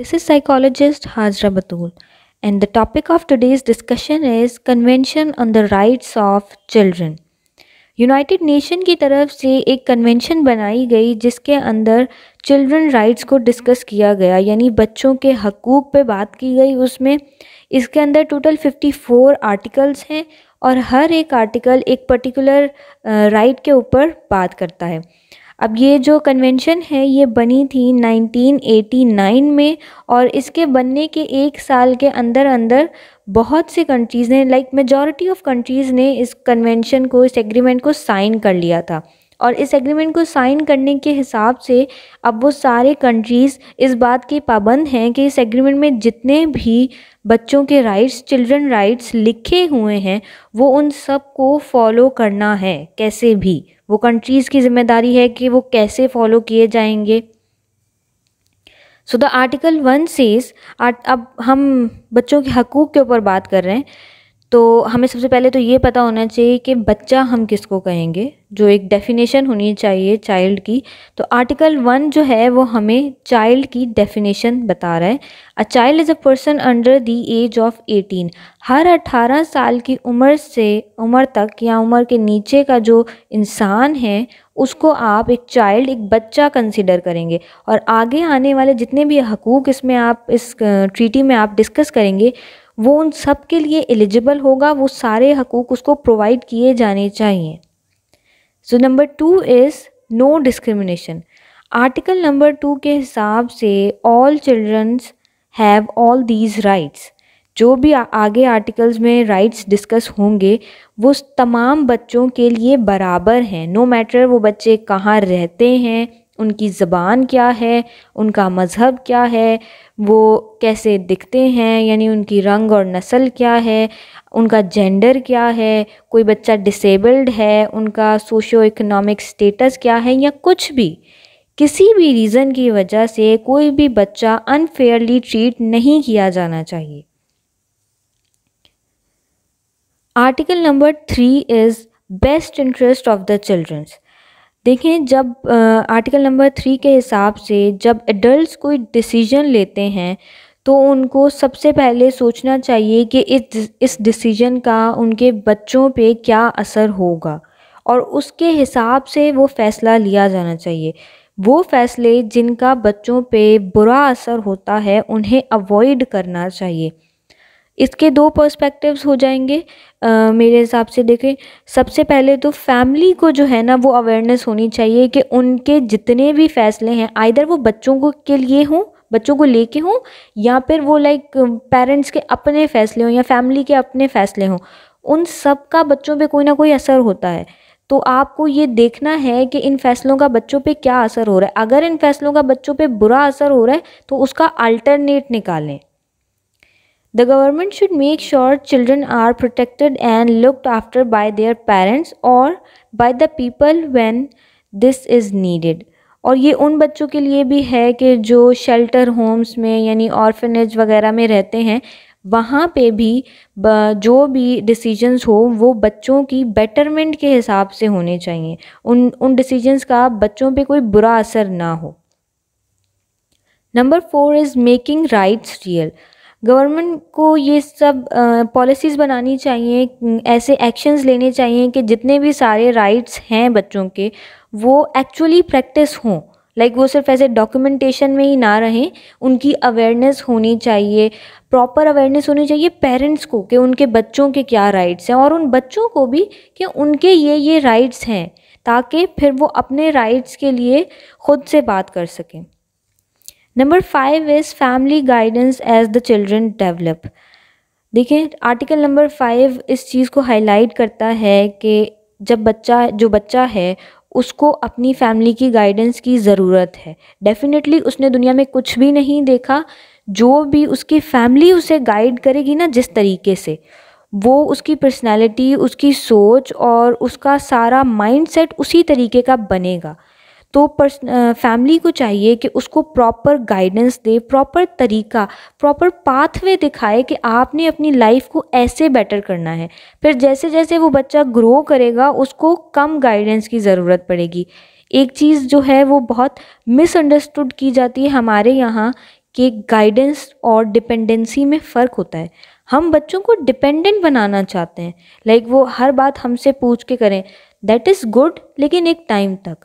This is psychologist Hazra Batul and the topic of today's discussion is Convention on the Rights of Children. United Nation की तरफ से एक convention बनाई गई जिसके अंदर चिल्ड्रन राइट्स को डिस्कस किया गया यानी बच्चों के हकूक़ पे बात की गई उसमें इसके अंदर टोटल 54 आर्टिकल्स हैं और हर एक आर्टिकल एक पर्टिकुलर राइट uh, के ऊपर बात करता है अब ये जो कन्वेंशन है ये बनी थी 1989 में और इसके बनने के एक साल के अंदर अंदर बहुत सी कंट्रीज़ ने लाइक मेजॉरिटी ऑफ कंट्रीज़ ने इस कन्वेंशन को इस एग्रीमेंट को साइन कर लिया था और इस एग्रीमेंट को साइन करने के हिसाब से अब वो सारे कंट्रीज़ इस बात की पाबंद हैं कि इस एग्रीमेंट में जितने भी बच्चों के राइट्स चिल्ड्रन राइट्स लिखे हुए हैं वो उन सब को फॉलो करना है कैसे भी वो कंट्रीज़ की जिम्मेदारी है कि वो कैसे फॉलो किए जाएंगे so the article one says अब हम बच्चों के हकूक़ के ऊपर बात कर रहे हैं तो हमें सबसे पहले तो ये पता होना चाहिए कि बच्चा हम किसको कहेंगे जो एक डेफिनेशन होनी चाहिए चाइल्ड की तो आर्टिकल वन जो है वो हमें चाइल्ड की डेफिनेशन बता रहा है a child is a person under the age of eighteen हर अठारह साल की उम्र से उम्र तक या उम्र के नीचे का जो इंसान है उसको आप एक चाइल्ड एक बच्चा कंसिडर करेंगे और आगे आने वाले जितने भी हकूक़ इसमें आप इस ट्रीटी में आप डिस्कस करेंगे वो उन सब के लिए एलिजिबल होगा वो सारे हकूक़ उसको प्रोवाइड किए जाने चाहिए so number two is no discrimination article number two के हिसाब से all childrens have all these rights जो भी आगे आर्टिकल्स में राइट्स डिस्कस होंगे वो तमाम बच्चों के लिए बराबर हैं नो मैटर वो बच्चे कहाँ रहते हैं उनकी ज़बान क्या है उनका मज़हब क्या है वो कैसे दिखते हैं यानी उनकी रंग और नस्ल क्या है उनका जेंडर क्या है कोई बच्चा डिसेबल्ड है उनका सोशो इकोनॉमिक स्टेटस क्या है या कुछ भी किसी भी रीज़न की वजह से कोई भी बच्चा अनफेयरली ट्रीट नहीं किया जाना चाहिए article number three is best interest of the childrens देखें जब आर्टिकल नंबर थ्री के हिसाब से जब एडल्ट कोई डिसीजन लेते हैं तो उनको सबसे पहले सोचना चाहिए कि इस इस डिसीजन का उनके बच्चों पे क्या असर होगा और उसके हिसाब से वो फ़ैसला लिया जाना चाहिए वो फ़ैसले जिनका बच्चों पे बुरा असर होता है उन्हें अवॉइड करना चाहिए इसके दो पर्सपेक्टिव्स हो जाएंगे आ, मेरे हिसाब से देखें सबसे पहले तो फैमिली को जो है ना वो अवेयरनेस होनी चाहिए कि उनके जितने भी फैसले हैं आइधर वो बच्चों को के लिए हों बच्चों को लेके हों या फिर वो लाइक पेरेंट्स के अपने फैसले हों या फैमिली के अपने फैसले हों उन सब का बच्चों पे कोई ना कोई असर होता है तो आपको ये देखना है कि इन फैसलों का बच्चों पे क्या असर हो रहा है अगर इन फैसलों का बच्चों पे बुरा असर हो रहा है तो उसका अल्टरनेट निकालें The government should make sure children are protected and looked after by their parents or by the people when this is needed. और ये उन बच्चों के लिए भी है कि जो शेल्टर होम्स में यानी ऑर्फनेज वगैरह में रहते हैं वहाँ पे भी जो भी डिसीजंस हो वो बच्चों की बेटरमेंट के हिसाब से होने चाहिए उन उन डिसीजंस का बच्चों पे कोई बुरा असर ना हो number four is making rights real government को ये सब पॉलिसीज़ बनानी चाहिए ऐसे एक्शंस लेने चाहिए कि जितने भी सारे राइट्स हैं बच्चों के वो एक्चुअली प्रैक्टिस हों लाइक like वो सिर्फ ऐसे डॉक्यूमेंटेशन में ही ना रहें उनकी अवेयरनेस होनी चाहिए प्रॉपर अवेयरनेस होनी चाहिए पेरेंट्स को कि उनके बच्चों के क्या राइट्स हैं और उन बच्चों को भी कि उनके ये ये राइट्स हैं ताकि फिर वो अपने राइट्स के लिए ख़ुद से बात कर सकें number five is family guidance as the children develop देखें आर्टिकल नंबर फाइव इस चीज़ को हाईलाइट करता है कि जब बच्चा जो बच्चा है उसको अपनी फैमिली की गाइडेंस की ज़रूरत है डेफिनेटली उसने दुनिया में कुछ भी नहीं देखा जो भी उसकी फैमिली उसे गाइड करेगी ना जिस तरीके से वो उसकी पर्सनैलिटी उसकी सोच और उसका सारा माइंडसेट उसी तरीके का बनेगा तो फैमिली को चाहिए कि उसको प्रॉपर गाइडेंस दे प्रॉपर तरीका प्रॉपर पाथवे दिखाए कि आपने अपनी लाइफ को ऐसे बेटर करना है फिर जैसे जैसे वो बच्चा ग्रो करेगा उसको कम गाइडेंस की ज़रूरत पड़ेगी एक चीज़ जो है वो बहुत मिसअंडरस्टूड की जाती है हमारे यहाँ कि गाइडेंस और डिपेंडेंसी में फ़र्क होता है हम बच्चों को डिपेंडेंट बनाना चाहते हैं लाइक like वो हर बात हमसे पूछ के करें दैट इज़ गुड लेकिन एक टाइम तक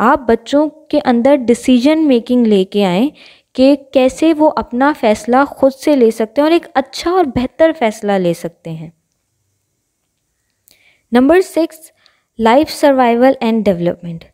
आप बच्चों के अंदर डिसीजन मेकिंग लेके आएँ कि कैसे वो अपना फ़ैसला ख़ुद से ले सकते हैं और एक अच्छा और बेहतर फ़ैसला ले सकते हैं number six life survival and development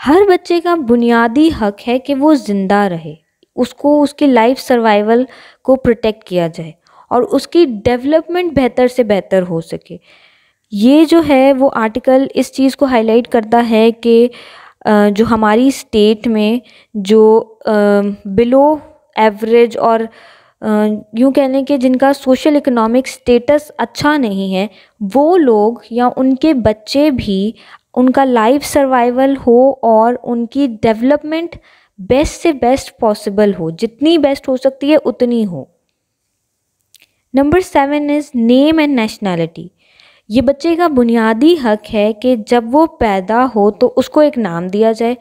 हर बच्चे का बुनियादी हक है कि वो ज़िंदा रहे उसको उसकी लाइफ सर्वाइवल को प्रोटेक्ट किया जाए और उसकी डेवलपमेंट बेहतर से बेहतर हो सके ये जो है वो आर्टिकल इस चीज़ को हाईलाइट करता है कि जो हमारी स्टेट में जो बिलो एवरेज और यूँ कह लें कि जिनका सोशल इकनॉमिक स्टेटस अच्छा नहीं है वो लोग या उनके बच्चे भी उनका लाइफ सर्वाइवल हो और उनकी डेवलपमेंट बेस्ट से बेस्ट पॉसिबल हो जितनी बेस्ट हो सकती है उतनी हो number seven is name and nationality ये बच्चे का बुनियादी हक है कि जब वो पैदा हो तो उसको एक नाम दिया जाए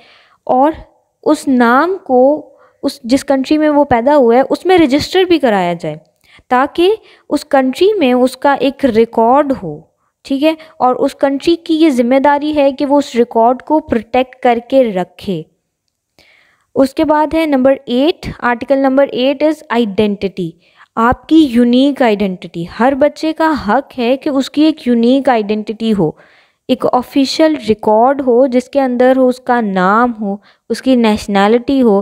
और उस नाम को उस जिस कंट्री में वो पैदा हुआ है उसमें रजिस्टर भी कराया जाए ताकि उस कंट्री में उसका एक रिकॉर्ड हो ठीक है और उस कंट्री की ये जिम्मेदारी है कि वो उस रिकॉर्ड को प्रोटेक्ट करके रखे उसके बाद है number eight article number eight is identity आपकी यूनिक आइडेंटिटी हर बच्चे का हक है कि उसकी एक यूनिक आइडेंटिटी हो एक ऑफिशियल रिकॉर्ड हो जिसके अंदर हो उसका नाम हो उसकी नेशनैलिटी हो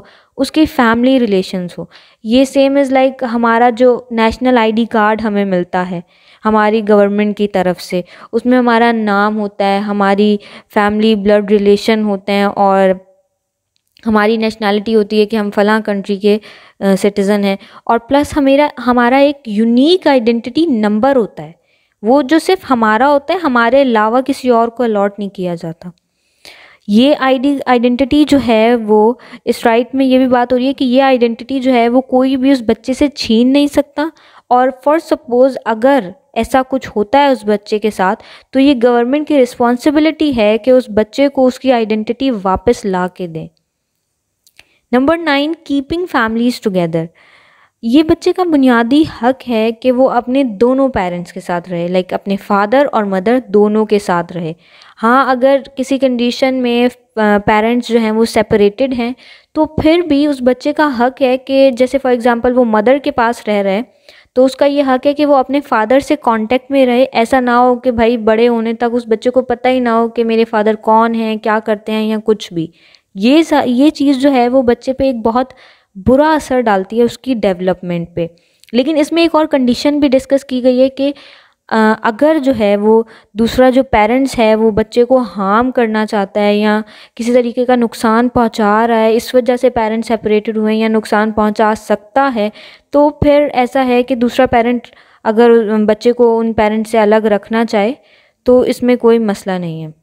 उसकी फैमिली रिलेशंस हो ये सेम इज़ लाइक हमारा जो नेशनल आईडी कार्ड हमें मिलता है हमारी गवर्नमेंट की तरफ से उसमें हमारा नाम होता है हमारी फैमिली ब्लड रिलेशन होते हैं और हमारी नेशनैलिटी होती है कि हम फलां कंट्री के सिटीज़न हैं और प्लस हमेरा हमारा एक यूनिक आइडेंटिटी नंबर होता है वो जो सिर्फ हमारा होता है हमारे अलावा किसी और को अलॉट नहीं किया जाता ये आईडी आइडेंटिटी जो है वो इस राइट में ये भी बात हो रही है कि ये आइडेंटिटी जो है वो कोई भी उस बच्चे से छीन नहीं सकता और फॉर सपोज़ अगर ऐसा कुछ होता है उस बच्चे के साथ तो ये गवर्नमेंट की रिस्पॉन्सिबिलिटी है कि उस बच्चे को उसकी आइडेंटिटी वापस ला के दें number nine keeping families together ये बच्चे का बुनियादी हक है कि वो अपने दोनों पेरेंट्स के साथ रहे लाइक अपने फादर और मदर दोनों के साथ रहे हाँ अगर किसी कंडीशन में पेरेंट्स जो हैं वो सेपरेटेड हैं तो फिर भी उस बच्चे का हक है कि जैसे फॉर एग्जांपल वो मदर के पास रह रहे तो उसका ये हक है कि वो अपने फादर से कांटेक्ट में रहे ऐसा ना हो कि भाई बड़े होने तक उस बच्चे को पता ही ना हो कि मेरे फादर कौन हैं क्या करते हैं या कुछ भी ये ये चीज़ जो है वो बच्चे पे एक बहुत बुरा असर डालती है उसकी डेवलपमेंट पे लेकिन इसमें एक और कंडीशन भी डिस्कस की गई है कि आ, अगर जो है वो दूसरा जो पेरेंट्स है वो बच्चे को हार्म करना चाहता है या किसी तरीके का नुकसान पहुंचा रहा है इस वजह से पेरेंट्स सेपरेटेड हुए हैं या नुकसान पहुंचा सकता है तो फिर ऐसा है कि दूसरा पेरेंट अगर बच्चे को उन पेरेंट्स से अलग रखना चाहे तो इसमें कोई मसला नहीं है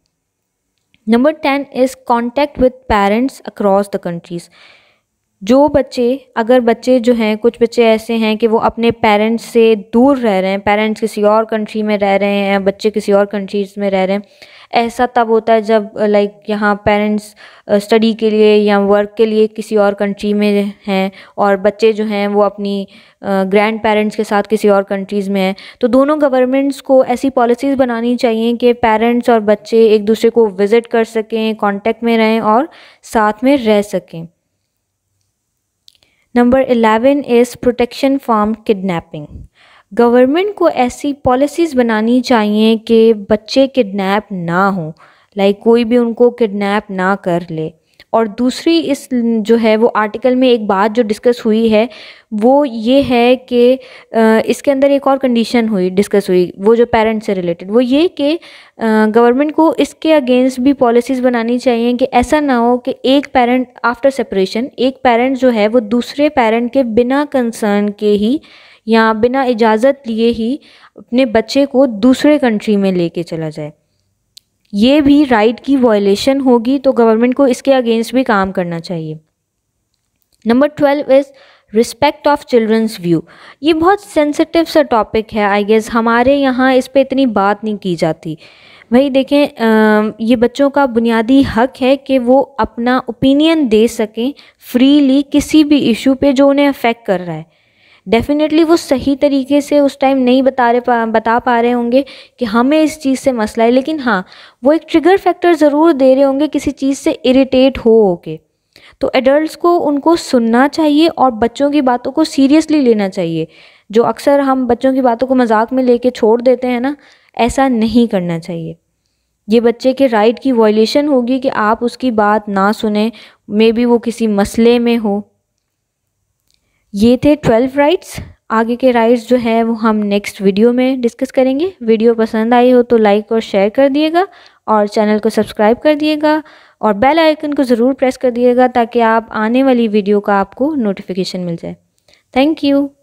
Number 10 is contact with parents across the countries. जो बच्चे अगर बच्चे जो हैं कुछ बच्चे ऐसे हैं कि वो अपने पेरेंट्स से दूर रह रहे हैं पेरेंट्स किसी और कंट्री में रह रहे हैं बच्चे किसी और कंट्रीज़ में रह रहे हैं ऐसा तब होता है जब लाइक यहाँ पेरेंट्स स्टडी के लिए या वर्क के लिए किसी और कंट्री में हैं और बच्चे जो हैं वो अपनी ग्रैंड पेरेंट्स के साथ किसी और कंट्रीज़ में हैं तो दोनों गवर्नमेंट्स को ऐसी पॉलिसीज़ बनानी चाहिए कि पेरेंट्स और बच्चे एक दूसरे को विज़िट कर सकें कॉन्टेक्ट में रहें और साथ में रह सकें number eleven is protection from kidnapping government को ऐसी पॉलिसीज़ बनानी चाहिए कि बच्चे किडनैप ना हों लाइक कोई भी उनको किडनैप ना कर ले और दूसरी इस जो है वो आर्टिकल में एक बात जो डिस्कस हुई है वो ये है कि इसके अंदर एक और कंडीशन हुई डिस्कस हुई वो जो पेरेंट्स से रिलेटेड वो ये कि गवर्नमेंट को इसके अगेंस्ट भी पॉलिसीज़ बनानी चाहिए कि ऐसा ना हो कि एक पेरेंट आफ्टर सेपरेशन एक पेरेंट जो है वो दूसरे पेरेंट के बिना कंसर्न के ही या बिना इजाज़त लिए ही अपने बच्चे को दूसरे कंट्री में लेके चला जाए ये भी राइट की वॉयलेशन होगी तो गवर्नमेंट को इसके अगेंस्ट भी काम करना चाहिए number twelve is respect of children's view ये बहुत सेंसिटिव सा टॉपिक है आई गेस हमारे यहाँ इस पर इतनी बात नहीं की जाती भाई देखें ये बच्चों का बुनियादी हक है कि वो अपना ओपिनियन दे सकें फ्रीली किसी भी इशू पे जो उन्हें अफेक्ट कर रहा है डेफ़िनेटली वो सही तरीके से उस टाइम नहीं बता रहे पा बता पा रहे होंगे कि हमें इस चीज़ से मसला है लेकिन हाँ वो एक ट्रिगर फैक्टर ज़रूर दे रहे होंगे किसी चीज़ से इरीटेट हो के तो एडल्ट को उनको सुनना चाहिए और बच्चों की बातों को सीरियसली लेना चाहिए जो अक्सर हम बच्चों की बातों को मजाक में ले छोड़ देते हैं ना ऐसा नहीं करना चाहिए ये बच्चे के राइट की वायलेशन होगी कि आप उसकी बात ना सुने मे बी वो किसी मसले में हो ये थे ट्वेल्व राइट्स आगे के राइट्स जो हैं वो हम नेक्स्ट वीडियो में डिस्कस करेंगे वीडियो पसंद आई हो तो लाइक और शेयर कर दिएगा और चैनल को सब्सक्राइब कर दिएगा और बेल आइकन को ज़रूर प्रेस कर दिएगा ताकि आप आने वाली वीडियो का आपको नोटिफिकेशन मिल जाए थैंक यू